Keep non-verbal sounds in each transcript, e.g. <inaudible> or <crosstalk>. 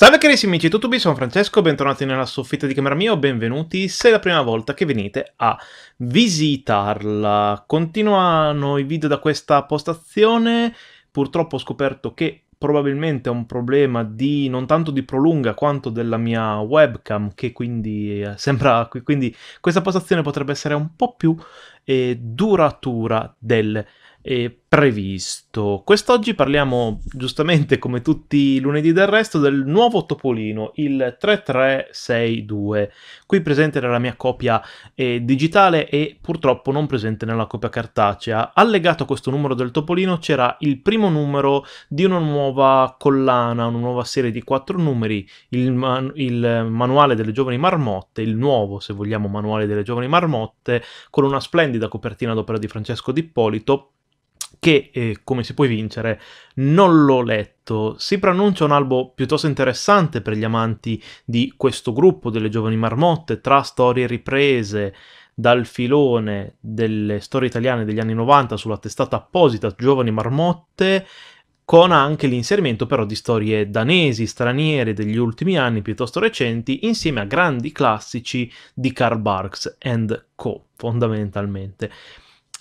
Salve carissimi amici di YouTube, sono Francesco, bentornati nella soffitta di camera mia o benvenuti se è la prima volta che venite a visitarla. Continuano i video da questa postazione, purtroppo ho scoperto che probabilmente è un problema di non tanto di prolunga quanto della mia webcam che quindi eh, sembra qui quindi questa postazione potrebbe essere un po' più eh, duratura del eh, previsto. Quest'oggi parliamo, giustamente come tutti i lunedì del resto, del nuovo Topolino, il 3362, qui presente nella mia copia eh, digitale e purtroppo non presente nella copia cartacea. Allegato a questo numero del Topolino c'era il primo numero di una nuova collana, una nuova serie di quattro numeri, il, man- il manuale delle giovani marmotte, il nuovo, se vogliamo, manuale delle giovani marmotte, con una splendida copertina d'opera di Francesco D'Ippolito che, eh, come si può vincere, non l'ho letto. Si preannuncia un albo piuttosto interessante per gli amanti di questo gruppo delle giovani marmotte, tra storie riprese dal filone delle storie italiane degli anni 90 sulla testata apposita Giovani Marmotte, con anche l'inserimento però di storie danesi, straniere degli ultimi anni piuttosto recenti, insieme a grandi classici di Karl Barks and Co., fondamentalmente.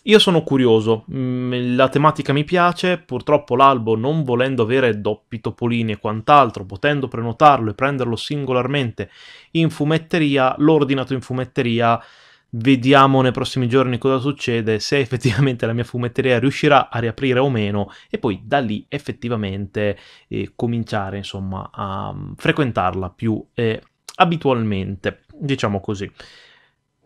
Io sono curioso, mm, la tematica mi piace, purtroppo l'albo non volendo avere doppi topolini e quant'altro, potendo prenotarlo e prenderlo singolarmente in fumetteria, l'ho ordinato in fumetteria, vediamo nei prossimi giorni cosa succede, se <laughs> effettivamente la mia fumetteria riuscirà a riaprire o meno e poi da lì effettivamente eh, cominciare insomma a mm, frequentarla più eh, abitualmente, diciamo così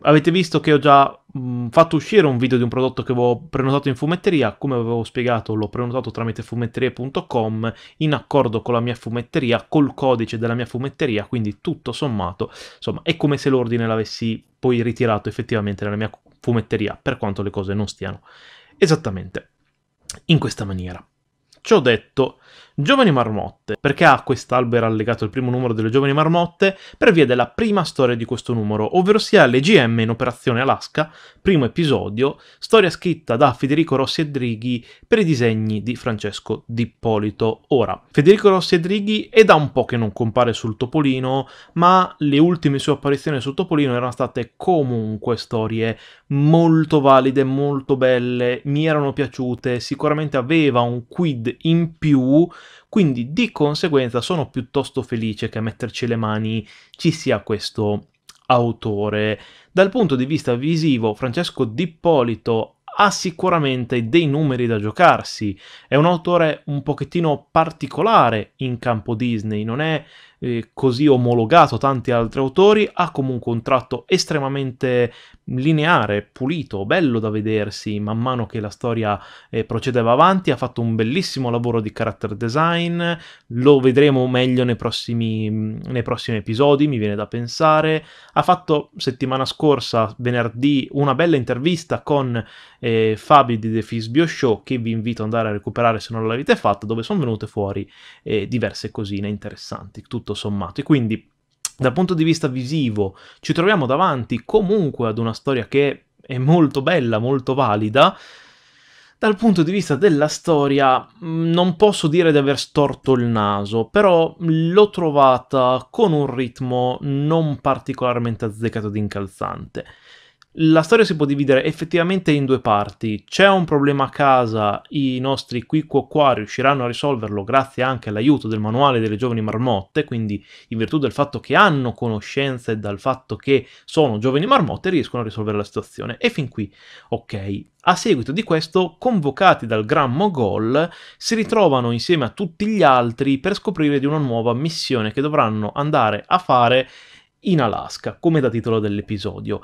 avete visto che ho già mh, mm, fatto uscire un video di un prodotto che avevo prenotato in fumetteria, come avevo spiegato l'ho prenotato tramite fumetterie.com in accordo con la mia fumetteria, col codice della mia fumetteria, quindi tutto sommato, insomma, è come se l'ordine l'avessi poi ritirato effettivamente nella mia fumetteria, per quanto le cose non stiano esattamente in questa maniera. Ciò detto Giovani Marmotte, perché a quest'albero era allegato il primo numero delle Giovani Marmotte per via della prima storia di questo numero, ovvero sia l'EGM in Operazione Alaska, primo episodio, storia scritta da Federico Rossi Edrighi per i disegni di Francesco Dippolito. Ora, Federico Rossi Edrighi è da un po' che non compare sul Topolino, ma le ultime sue apparizioni sul Topolino erano state comunque storie molto valide, molto belle, mi erano piaciute, sicuramente aveva un quid in più, quindi di conseguenza sono piuttosto felice che a metterci le mani ci sia questo autore. Dal punto di vista visivo, Francesco D'Ippolito ha sicuramente dei numeri da giocarsi. È un autore un pochettino particolare in campo Disney, non è eh, così omologato tanti altri autori, ha comunque un tratto estremamente lineare, pulito, bello da vedersi man mano che la storia eh, procedeva avanti, ha fatto un bellissimo lavoro di character design, lo vedremo meglio nei prossimi, nei prossimi episodi, mi viene da pensare, ha fatto settimana scorsa, venerdì, una bella intervista con eh, Fabio di The Fisbio Show, che vi invito ad andare a recuperare se non l'avete fatto, dove sono venute fuori eh, diverse cosine interessanti, tutto tutto sommato. E quindi dal punto di vista visivo ci troviamo davanti comunque ad una storia che è molto bella, molto valida. Dal punto di vista della storia mm, non posso dire di aver storto il naso, però l'ho trovata con un ritmo non particolarmente azzeccato ed incalzante. La storia si può dividere effettivamente in due parti. C'è un problema a casa, i nostri qui qua riusciranno a risolverlo grazie anche all'aiuto del manuale delle giovani marmotte, quindi in virtù del fatto che hanno conoscenze e dal fatto che sono giovani marmotte riescono a risolvere la situazione. E fin qui, ok. A seguito di questo, convocati dal Gran Mogol, si ritrovano insieme a tutti gli altri per scoprire di una nuova missione che dovranno andare a fare in Alaska, come da titolo dell'episodio.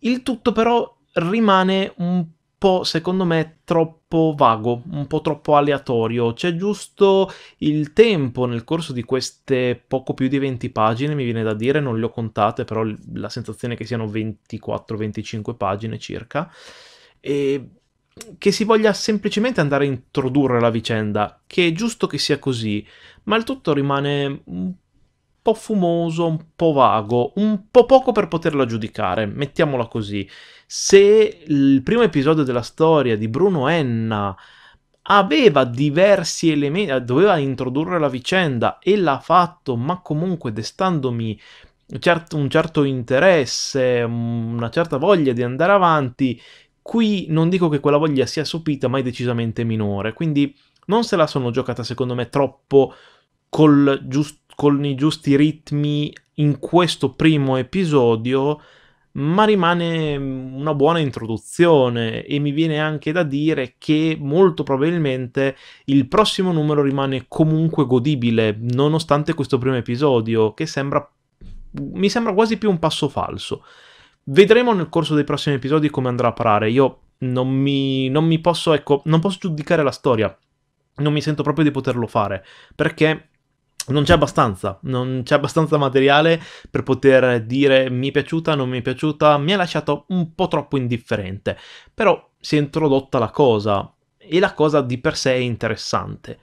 Il tutto però rimane un po', secondo me, troppo vago, un po' troppo aleatorio. C'è giusto il tempo nel corso di queste poco più di 20 pagine, mi viene da dire, non le ho contate, però la sensazione è che siano 24-25 pagine circa. E che si voglia semplicemente andare a introdurre la vicenda, che è giusto che sia così, ma il tutto rimane un po' fumoso, un po' vago, un po' poco per poterla giudicare, mettiamola così. Se il primo episodio della storia di Bruno Enna aveva diversi elementi, eh, doveva introdurre la vicenda e l'ha fatto, ma comunque destandomi un certo, interesse, una certa voglia di andare avanti, qui non dico che quella voglia sia sopita, ma è decisamente minore. Quindi non se la sono giocata, secondo me, troppo col giusto con i giusti ritmi in questo primo episodio, ma rimane mm, una buona introduzione e mi viene anche da dire che molto probabilmente il prossimo numero rimane comunque godibile, nonostante questo primo episodio, che sembra mi sembra quasi più un passo falso. Vedremo nel corso dei prossimi episodi come andrà a parare. Io non mi, non mi posso, ecco, non posso giudicare la storia. Non mi sento proprio di poterlo fare, perché non c'è abbastanza, non c'è abbastanza materiale per poter dire mi è piaciuta, non mi è piaciuta, mi ha lasciato un po' troppo indifferente, però si è introdotta la cosa e la cosa di per sé è interessante.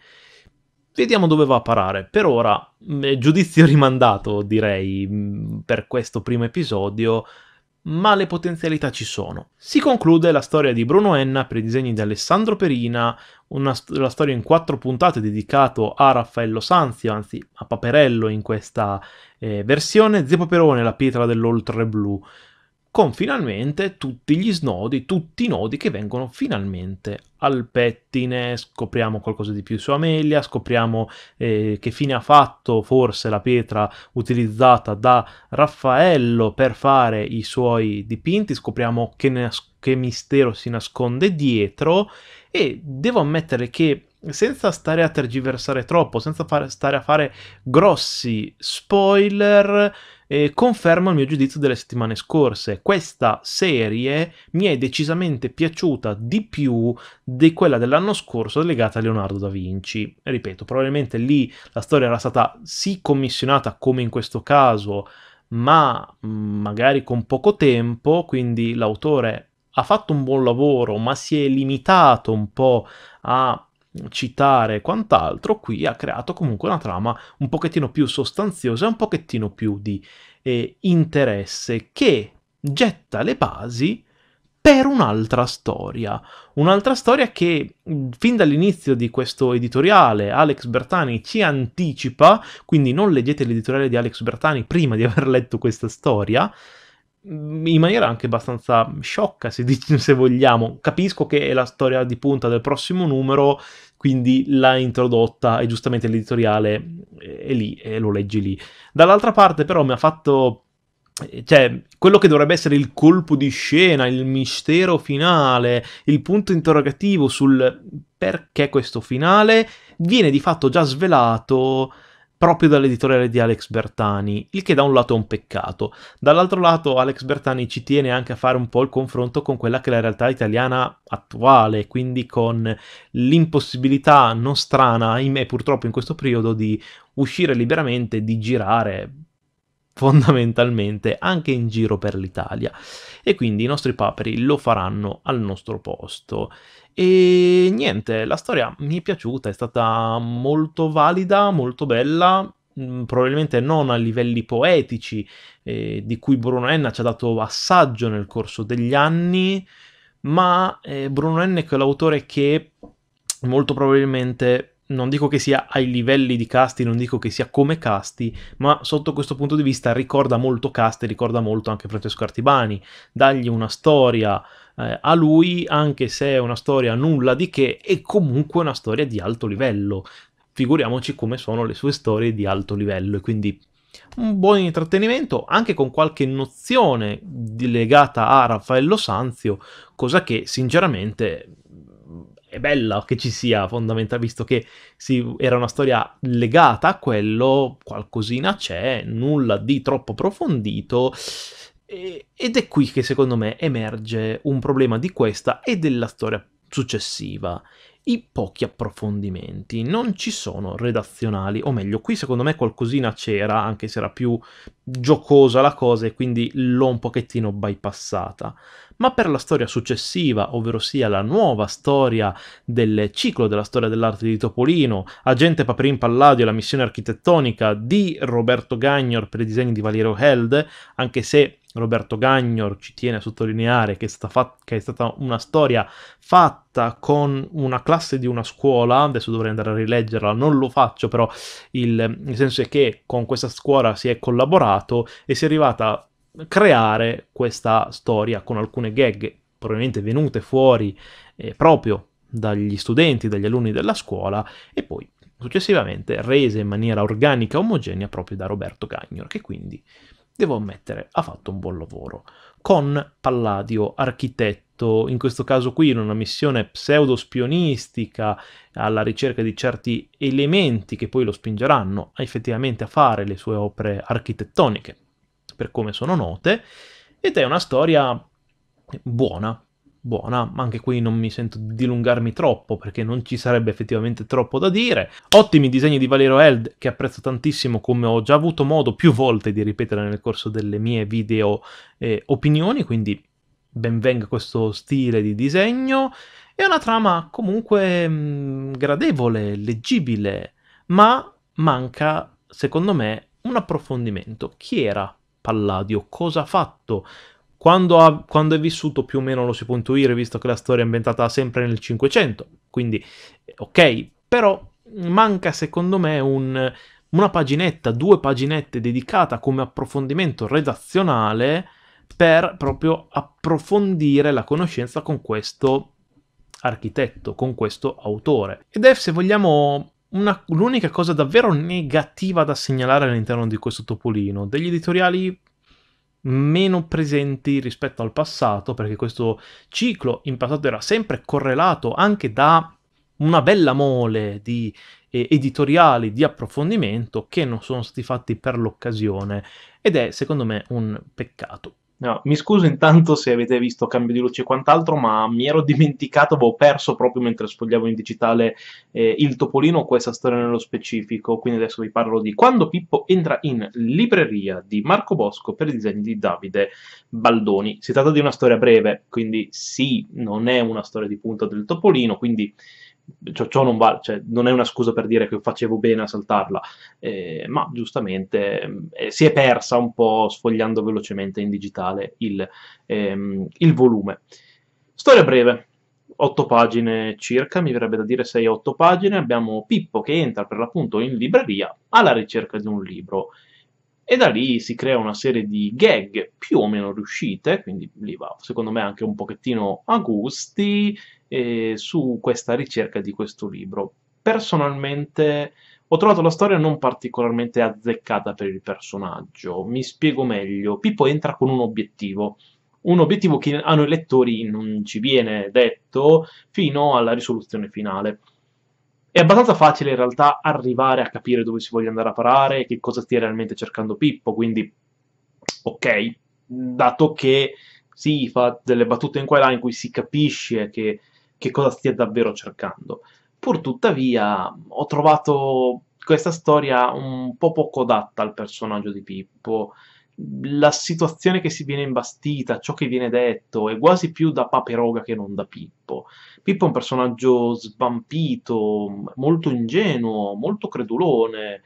Vediamo dove va a parare. Per ora, mm, giudizio <laughs> rimandato, direi, mm, per questo primo episodio ma le potenzialità ci sono. Si conclude la storia di Bruno Enna per i disegni di Alessandro Perina, una st- la storia in quattro puntate dedicata a Raffaello Sanzio, anzi a Paperello in questa eh, versione, Zio Paperone, la pietra dell'oltreblu, con finalmente tutti gli snodi, tutti i nodi che vengono finalmente al pettine. Scopriamo qualcosa di più su Amelia, scopriamo eh, che fine ha fatto forse la pietra utilizzata da Raffaello per fare i suoi dipinti, scopriamo che, nas- che mistero si nasconde dietro e devo ammettere che senza stare a tergiversare troppo, senza fare, stare a fare grossi spoiler, eh, conferma il mio giudizio delle settimane scorse. Questa serie mi è decisamente piaciuta di più di quella dell'anno scorso legata a Leonardo da Vinci. Ripeto, probabilmente lì la storia era stata sì commissionata come in questo caso, ma magari con poco tempo, quindi l'autore ha fatto un buon lavoro, ma si è limitato un po' a citare quant'altro, qui ha creato comunque una trama un pochettino più sostanziosa, un pochettino più di eh, interesse, che getta le basi per un'altra storia. Un'altra storia che mm, fin dall'inizio di questo editoriale Alex Bertani ci anticipa, quindi non leggete l'editoriale di Alex Bertani prima di <laughs> aver letto questa storia, in maniera anche abbastanza sciocca, se, dic- <laughs> se, vogliamo. Capisco che è la storia di punta del prossimo numero, quindi l'ha introdotta e giustamente l'editoriale eh, è lì e lo leggi lì. Dall'altra parte però mi ha fatto... Eh, cioè, quello che dovrebbe essere il colpo di scena, il mistero finale, il punto interrogativo sul perché questo finale, viene di fatto già svelato proprio dall'editoriale di Alex Bertani, il che da un lato è un peccato, dall'altro lato Alex Bertani ci tiene anche a fare un po' il confronto con quella che è la realtà italiana attuale, quindi con l'impossibilità non strana, ahimè purtroppo in questo periodo, di uscire liberamente, di girare, fondamentalmente anche in giro per l'Italia e quindi i nostri paperi lo faranno al nostro posto e niente la storia mi è piaciuta è stata molto valida molto bella mm, probabilmente non a livelli poetici eh, di cui Bruno Enna ci ha dato assaggio nel corso degli anni ma eh, Bruno Enna è quell'autore che molto probabilmente non dico che sia ai livelli di Casti, non dico che sia come Casti, ma sotto questo punto di vista ricorda molto Casti, ricorda molto anche Francesco Artibani, dagli una storia eh, a lui, anche se è una storia nulla di che, è comunque una storia di alto livello. Figuriamoci come sono le sue storie di alto livello e quindi un buon intrattenimento anche con qualche nozione legata a Raffaello Sanzio, cosa che sinceramente è bella che ci sia fondamentalmente, visto che sì, era una storia legata a quello, qualcosina c'è, nulla di troppo approfondito. ed è qui che secondo me emerge un problema di questa e della storia successiva. I pochi approfondimenti non ci sono redazionali, o meglio, qui secondo me qualcosina c'era, anche se era più giocosa la cosa e quindi l'ho un pochettino bypassata. Ma per la storia successiva, ovvero sia la nuova storia del ciclo della storia dell'arte di Topolino, Agente Paperin Palladio e la missione architettonica di Roberto Gagnor per i disegni di Valerio Held, anche se Roberto Gagnor ci tiene a sottolineare che è, fat- che è, stata una storia fatta con una classe di una scuola, adesso dovrei andare a rileggerla, non lo faccio però, il, il senso è che con questa scuola si è collaborato e si è arrivata a creare questa storia con alcune gag probabilmente venute fuori eh, proprio dagli studenti, dagli alunni della scuola e poi successivamente rese in maniera organica e omogenea proprio da Roberto Gagnor, che quindi devo ammettere, ha fatto un buon lavoro. Con Palladio, architetto, in questo caso qui in una missione pseudo-spionistica alla ricerca di certi elementi che poi lo spingeranno a effettivamente a fare le sue opere architettoniche, per come sono note, ed è una storia buona, buona, ma anche qui non mi sento di dilungarmi troppo perché non ci sarebbe effettivamente troppo da dire. Ottimi disegni di Valero Held che apprezzo tantissimo come ho già avuto modo più volte di ripetere nel corso delle mie video eh, opinioni, quindi benvenga questo stile di disegno. È una trama comunque mh, mm, gradevole, leggibile, ma manca, secondo me, un approfondimento. Chi era Palladio? Cosa ha fatto? Quando, ha, quando, è vissuto più o meno lo si può intuire, visto che la storia è ambientata sempre nel 500, quindi eh, ok, però manca secondo me un, una paginetta, due paginette dedicata come approfondimento redazionale per proprio approfondire la conoscenza con questo architetto, con questo autore. Ed è, se vogliamo, una, l'unica cosa davvero negativa da segnalare all'interno di questo topolino, degli editoriali meno presenti rispetto al passato, perché questo ciclo in passato era sempre correlato anche da una bella mole di eh, editoriali di approfondimento che non sono stati fatti per l'occasione ed è secondo me un peccato. No, mi scuso intanto se avete visto cambio di luce e quant'altro, ma mi ero dimenticato, avevo perso proprio mentre sfogliavo in digitale eh, il Topolino, questa storia nello specifico, quindi adesso vi parlo di Quando Pippo entra in libreria di Marco Bosco per i disegni di Davide Baldoni. Si tratta di una storia breve, quindi sì, non è una storia di punta del Topolino, quindi Ciò, ciò non, va, cioè, non, è una scusa per dire che facevo bene a saltarla, eh, ma giustamente mm, eh, si è persa un po' sfogliando velocemente in digitale il, ehm, il volume. Storia breve, 8 pagine circa, mi verrebbe da dire 6-8 pagine, abbiamo Pippo che entra per l'appunto in libreria alla ricerca di un libro e da lì si crea una serie di gag più o meno riuscite, quindi lì va secondo me anche un pochettino a gusti, eh, su questa ricerca di questo libro. Personalmente ho trovato la storia non particolarmente azzeccata per il personaggio. Mi spiego meglio. Pippo entra con un obiettivo. Un obiettivo che a noi lettori non ci viene detto fino alla risoluzione finale. È abbastanza facile in realtà arrivare a capire dove si voglia andare a parare e che cosa stia realmente cercando Pippo, quindi ok, dato che si fa delle battute in qua e là in cui si capisce che che cosa stia davvero cercando. Pur tuttavia, ho trovato questa storia un po' poco adatta al personaggio di Pippo. La situazione che si viene imbastita, ciò che viene detto, è quasi più da paperoga che non da Pippo. Pippo è un personaggio svampito, molto ingenuo, molto credulone,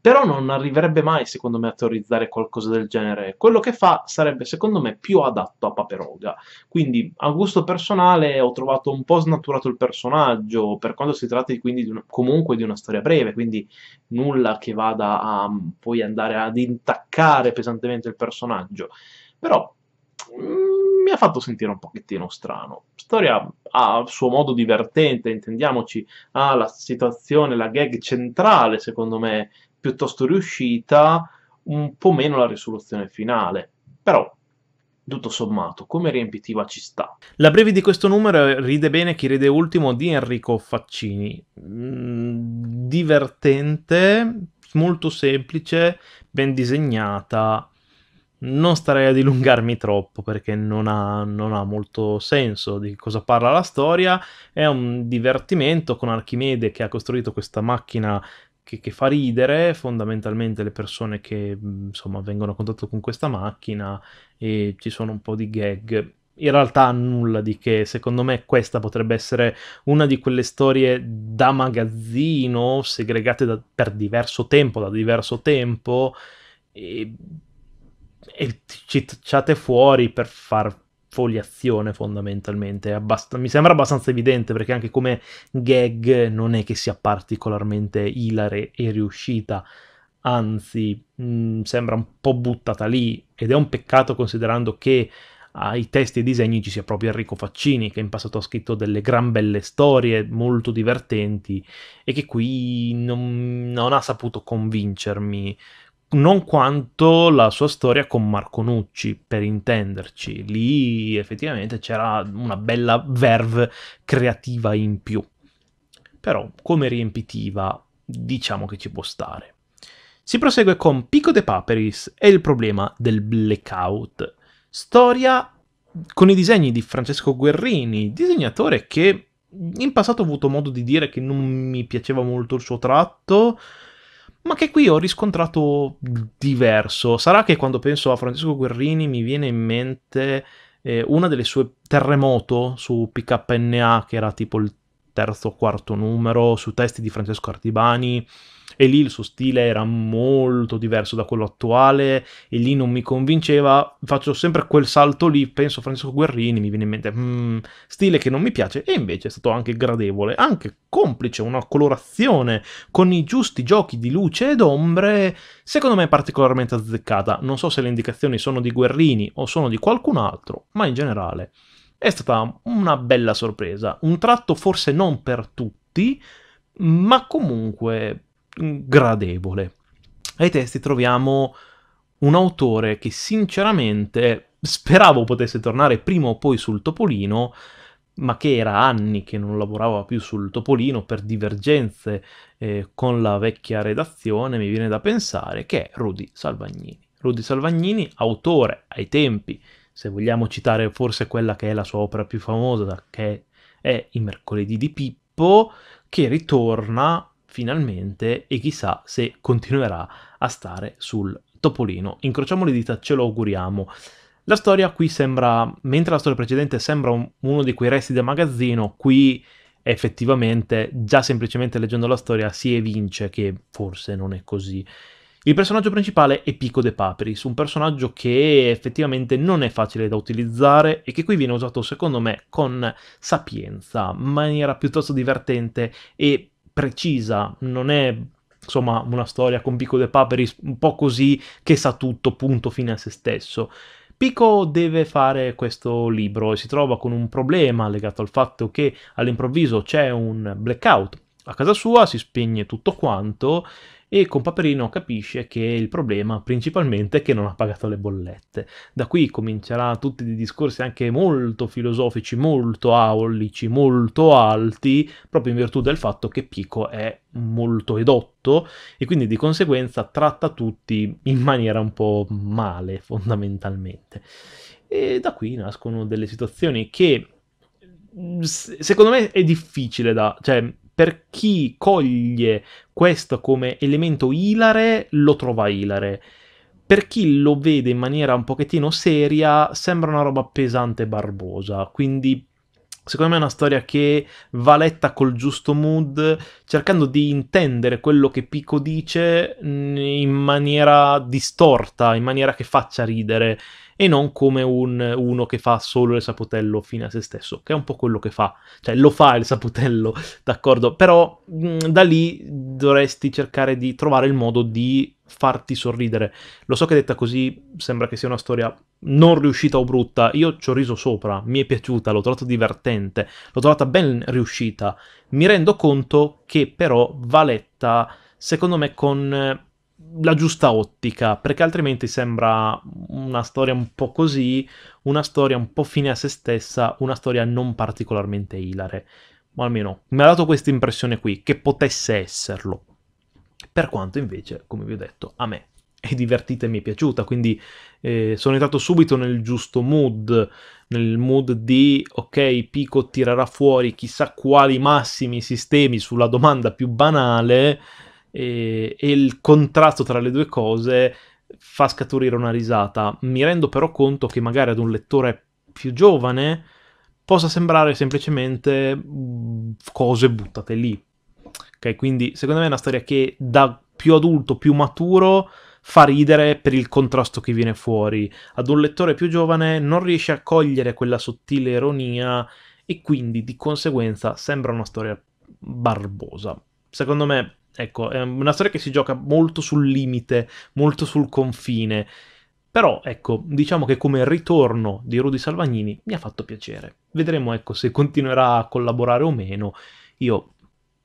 però non arriverebbe mai, secondo me, a teorizzare qualcosa del genere. Quello che fa sarebbe, secondo me, più adatto a Paperoga. Quindi, a gusto personale, ho trovato un po' snaturato il personaggio, per quanto si tratti quindi di una, comunque di una storia breve, quindi nulla che vada a poi andare ad intaccare pesantemente il personaggio. Però... Mm, mi ha fatto sentire un pochettino strano. Storia a suo modo divertente, intendiamoci, ha la situazione, la gag centrale, secondo me, piuttosto riuscita, un po' meno la risoluzione finale. Però tutto sommato, come riempitiva ci sta. La breve di questo numero Ride bene chi ride ultimo di Enrico Faccini. Mm, divertente, molto semplice, ben disegnata. Non starei a dilungarmi troppo perché non ha, non ha molto senso di cosa parla la storia. È un divertimento con Archimede che ha costruito questa macchina che, che, fa ridere fondamentalmente le persone che mm, insomma vengono a contatto con questa macchina e ci sono un po' di gag. In realtà nulla di che, secondo me questa potrebbe essere una di quelle storie da magazzino, segregate da, per diverso tempo, da diverso tempo, e, e cicciate fuori per far foliazione fondamentalmente. Abbast- mi sembra abbastanza evidente perché anche come gag non è che sia particolarmente ilare e riuscita, anzi mh, mm, sembra un po' buttata lì ed è un peccato considerando che ai testi e disegni ci sia proprio Enrico Faccini che in passato ha scritto delle gran belle storie molto divertenti e che qui non, non ha saputo convincermi non quanto la sua storia con Marco Nucci, per intenderci. Lì effettivamente c'era una bella verve creativa in più. Però come riempitiva diciamo che ci può stare. Si prosegue con Pico de Paperis e il problema del blackout. Storia con i disegni di Francesco Guerrini, disegnatore che in passato ho avuto modo di dire che non mi piaceva molto il suo tratto, ma che qui ho riscontrato mm. diverso. Sarà che quando penso a Francesco Guerrini mi viene in mente eh, una delle sue terremoto su PKNA, che era tipo il terzo o quarto numero, su testi di Francesco Artibani, e lì il suo stile era molto diverso da quello attuale e lì non mi convinceva, faccio sempre quel salto lì, penso a Francesco Guerrini, mi viene in mente mm, stile che non mi piace e invece è stato anche gradevole, anche complice una colorazione con i giusti giochi di luce ed ombre, secondo me particolarmente azzeccata. Non so se le indicazioni sono di Guerrini o sono di qualcun altro, ma in generale è stata una bella sorpresa, un tratto forse non per tutti, ma comunque gradevole. Ai testi troviamo un autore che sinceramente speravo potesse tornare prima o poi sul Topolino, ma che era anni che non lavorava più sul Topolino per divergenze eh, con la vecchia redazione, mi viene da pensare, che è Rudy Salvagnini. Rudy Salvagnini, autore ai tempi, se vogliamo citare forse quella che è la sua opera più famosa, che è I mercoledì di Pippo, che ritorna finalmente e chissà se continuerà a stare sul topolino. Incrociamo le dita, ce lo auguriamo. La storia qui sembra, mentre la storia precedente sembra un, uno di quei resti del magazzino, qui effettivamente già semplicemente leggendo la storia si evince che forse non è così. Il personaggio principale è Pico de Papris, un personaggio che effettivamente non è facile da utilizzare e che qui viene usato secondo me con sapienza, maniera piuttosto divertente e precisa, non è insomma una storia con Pico de Paperi un po' così che sa tutto, punto, fine a se stesso. Pico deve fare questo libro e si trova con un problema legato al fatto che all'improvviso c'è un blackout a casa sua, si spegne tutto quanto e con Paperino capisce che il problema principalmente è che non ha pagato le bollette. Da qui comincerà tutti dei discorsi anche molto filosofici, molto aulici, molto alti, proprio in virtù del fatto che Pico è molto edotto e quindi di conseguenza tratta tutti in maniera un po' male fondamentalmente. E da qui nascono delle situazioni che secondo me è difficile da, cioè per chi coglie questo come elemento ilare, lo trova ilare. Per chi lo vede in maniera un pochettino seria, sembra una roba pesante e barbosa, quindi Secondo me è una storia che va letta col giusto mood, cercando di intendere quello che Pico dice mm, in maniera distorta, in maniera che faccia ridere, e non come un, uno che fa solo il sapotello fine a se stesso, che è un po' quello che fa, cioè lo fa il sapotello, <laughs> d'accordo? Però mm, da lì dovresti cercare di trovare il modo di farti sorridere. Lo so che detta così sembra che sia una storia non riuscita o brutta, io ci ho riso sopra, mi è piaciuta, l'ho trovata divertente, l'ho trovata ben riuscita. Mi rendo conto che però va letta, secondo me, con eh, la giusta ottica, perché altrimenti sembra una storia un po' così, una storia un po' fine a se stessa, una storia non particolarmente ilare. Ma almeno mi ha dato questa impressione qui, che potesse esserlo. Per quanto invece, come vi ho detto, a me è divertita e mi è piaciuta, quindi eh, sono entrato subito nel giusto mood, nel mood di ok, Pico tirerà fuori chissà quali massimi sistemi sulla domanda più banale eh, e il contrasto tra le due cose fa scaturire una risata. Mi rendo però conto che magari ad un lettore più giovane possa sembrare semplicemente mm, cose buttate lì, Ok, quindi secondo me è una storia che da più adulto, più maturo, fa ridere per il contrasto che viene fuori. Ad un lettore più giovane non riesce a cogliere quella sottile ironia e quindi di conseguenza sembra una storia barbosa. Secondo me, ecco, è una storia che si gioca molto sul limite, molto sul confine. Però, ecco, diciamo che come ritorno di Rudy Salvagnini mi ha fatto piacere. Vedremo, ecco, se continuerà a collaborare o meno. Io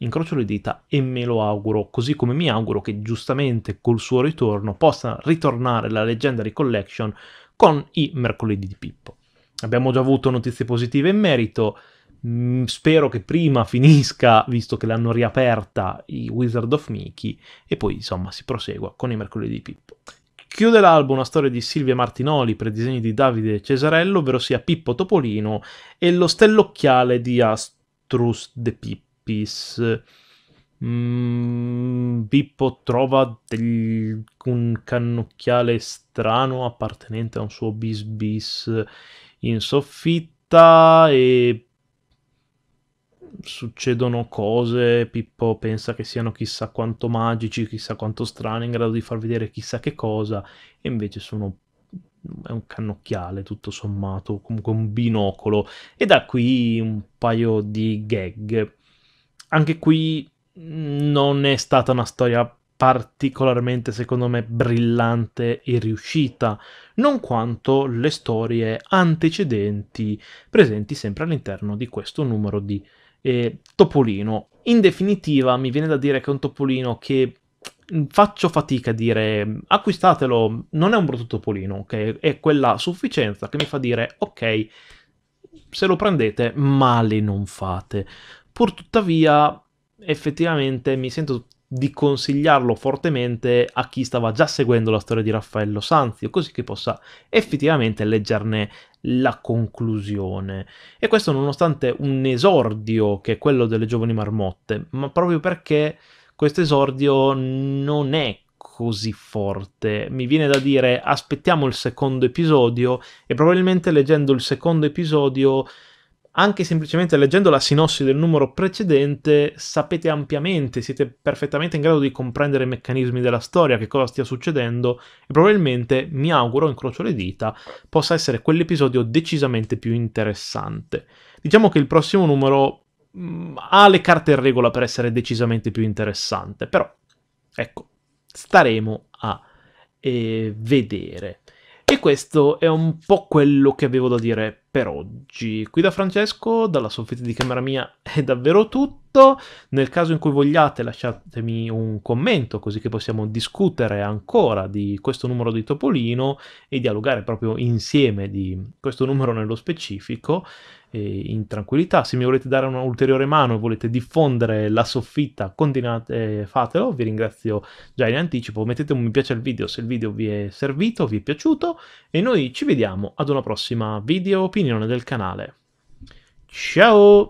incrocio le dita e me lo auguro, così come mi auguro che giustamente col suo ritorno possa ritornare la Legendary Collection con i mercoledì di Pippo. Abbiamo già avuto notizie positive in merito, mm, spero che prima finisca, visto che l'hanno riaperta i Wizard of Mickey, e poi insomma si prosegua con i mercoledì di Pippo. Chiude l'album una storia di Silvia Martinoli per disegni di Davide Cesarello, ovvero sia Pippo Topolino e lo stellocchiale di Astrus de Pippo Pippo Mm, trova del... un cannocchiale strano appartenente a un suo bis bis in soffitta e succedono cose, Pippo pensa che siano chissà quanto magici, chissà quanto strani, in grado di far vedere chissà che cosa, e invece sono è un cannocchiale tutto sommato, comunque un binocolo, e da qui un paio di gag anche qui mm, non è stata una storia particolarmente, secondo me, brillante e riuscita, non quanto le storie antecedenti presenti sempre all'interno di questo numero di eh, Topolino. In definitiva, mi viene da dire che è un Topolino che mm, faccio fatica a dire mm, acquistatelo, non è un brutto Topolino, ok? È quella sufficienza che mi fa dire ok, se lo prendete male non fate. Pur tuttavia, effettivamente mi sento di consigliarlo fortemente a chi stava già seguendo la storia di Raffaello Sanzio, così che possa effettivamente leggerne la conclusione. E questo nonostante un esordio che è quello delle giovani marmotte, ma proprio perché questo esordio non è così forte. Mi viene da dire aspettiamo il secondo episodio e probabilmente leggendo il secondo episodio anche semplicemente leggendo la sinossi del numero precedente, sapete ampiamente, siete perfettamente in grado di comprendere i meccanismi della storia, che cosa stia succedendo, e probabilmente, mi auguro, incrocio le dita, possa essere quell'episodio decisamente più interessante. Diciamo che il prossimo numero mh, mm, ha le carte in regola per essere decisamente più interessante, però, ecco, staremo a eh, vedere. E questo è un po' quello che avevo da dire per oggi. Qui da Francesco, dalla soffitta di camera mia è davvero tutto. Nel caso in cui vogliate lasciatemi un commento così che possiamo discutere ancora di questo numero di Topolino e dialogare proprio insieme di questo numero nello specifico in tranquillità. Se mi volete dare un'ulteriore mano e volete diffondere la soffitta, continuate, eh, fatelo. Vi ringrazio già in anticipo. Mettete un mi piace al video se il video vi è servito, vi è piaciuto. E noi ci vediamo ad una prossima video opinione del canale. Ciao!